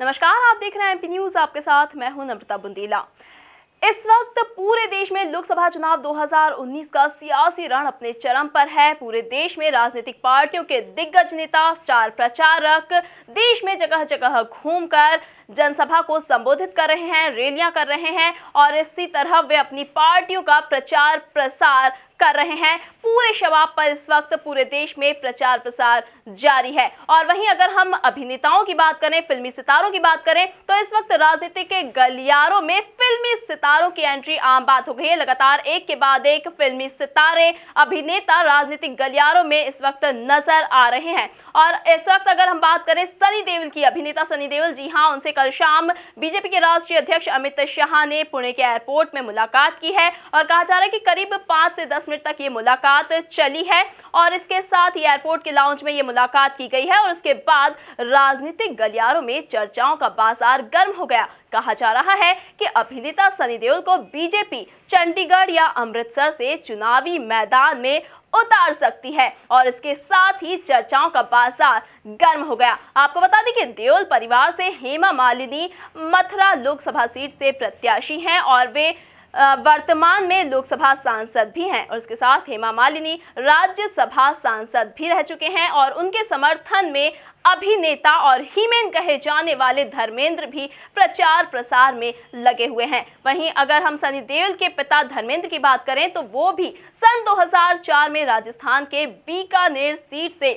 नमस्कार आप देख रहे हैं एमपी न्यूज आपके साथ मैं हूं नम्रता बुंदेला इस वक्त पूरे देश में लोकसभा चुनाव 2019 का सियासी रण अपने चरम पर है पूरे देश में राजनीतिक पार्टियों के दिग्गज नेता स्टार प्रचारक देश में जगह जगह घूमकर जनसभा को संबोधित कर रहे हैं रैलियां कर रहे हैं और इसी तरह वे अपनी पार्टियों का प्रचार प्रसार कर रहे हैं पूरे शबाब पर इस वक्त पूरे देश में प्रचार प्रसार जारी है और वहीं अगर हम अभिनेताओं की बात करें फिल्मी सितारों की बात करें तो इस वक्त राजनीति के गलियारों में फिल्मी सितारों की एंट्री आम बात हो गई है लगातार एक के बाद एक फिल्मी सितारे अभिनेता राजनीतिक गलियारों में इस वक्त नजर आ रहे हैं और इस वक्त अगर हम बात करें सनी देवल की अभिनेता सनी देवल जी हाँ उनसे कल शाम बीजेपी के राष्ट्रीय अध्यक्ष अमित शाह ने पुणे के एयरपोर्ट में मुलाकात की है और कहा जा रहा है कि करीब पांच से दस दस मिनट तक ये मुलाकात चली है और इसके साथ ही एयरपोर्ट के लाउंज में ये मुलाकात की गई है और उसके बाद राजनीतिक गलियारों में चर्चाओं का बाजार गर्म हो गया कहा जा रहा है कि अभिनेता सनी देओल को बीजेपी चंडीगढ़ या अमृतसर से चुनावी मैदान में उतार सकती है और इसके साथ ही चर्चाओं का बाजार गर्म हो गया आपको बता दें कि देओल परिवार से हेमा मालिनी मथुरा लोकसभा सीट से प्रत्याशी हैं और वे वर्तमान में लोकसभा सांसद भी हैं और उसके साथ हेमा मालिनी राज्यसभा सांसद भी रह चुके हैं और उनके समर्थन में अभिनेता और हीमेन कहे जाने वाले धर्मेंद्र भी प्रचार प्रसार में लगे हुए हैं वहीं अगर हम सनी देओल के पिता धर्मेंद्र की बात करें तो वो भी सन 2004 में राजस्थान के बीकानेर सीट से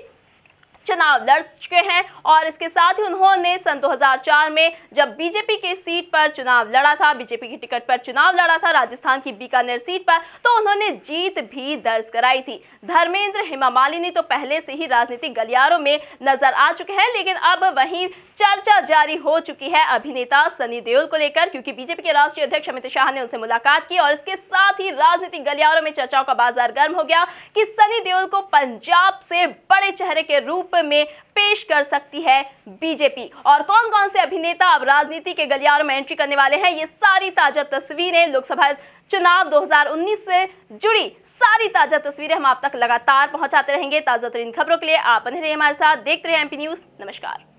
चुनाव लड़ चुके हैं और इसके साथ ही उन्होंने सन 2004 में जब बीजेपी के सीट पर चुनाव लड़ा था बीजेपी की टिकट पर चुनाव लड़ा था राजस्थान की बीकानेर सीट पर तो उन्होंने जीत भी दर्ज कराई थी धर्मेंद्र हेमा मालिनी तो पहले से ही राजनीतिक गलियारों में नजर आ चुके हैं लेकिन अब वही चर्चा जारी हो चुकी है अभिनेता सनी देओल को लेकर क्योंकि बीजेपी के राष्ट्रीय अध्यक्ष अमित शाह ने उनसे मुलाकात की और इसके साथ ही राजनीतिक गलियारों में चर्चाओं का बाजार गर्म हो गया कि सनी देओल को पंजाब से बड़े चेहरे के रूप में पेश कर सकती है बीजेपी और कौन कौन से अभिनेता अब राजनीति के गलियारों में एंट्री करने वाले हैं ये सारी ताजा तस्वीरें लोकसभा चुनाव 2019 से जुड़ी सारी ताजा तस्वीरें हम आप तक लगातार पहुंचाते रहेंगे ताजा तरीन खबरों के लिए आप बने रहिए हमारे साथ देखते रहे एमपी न्यूज नमस्कार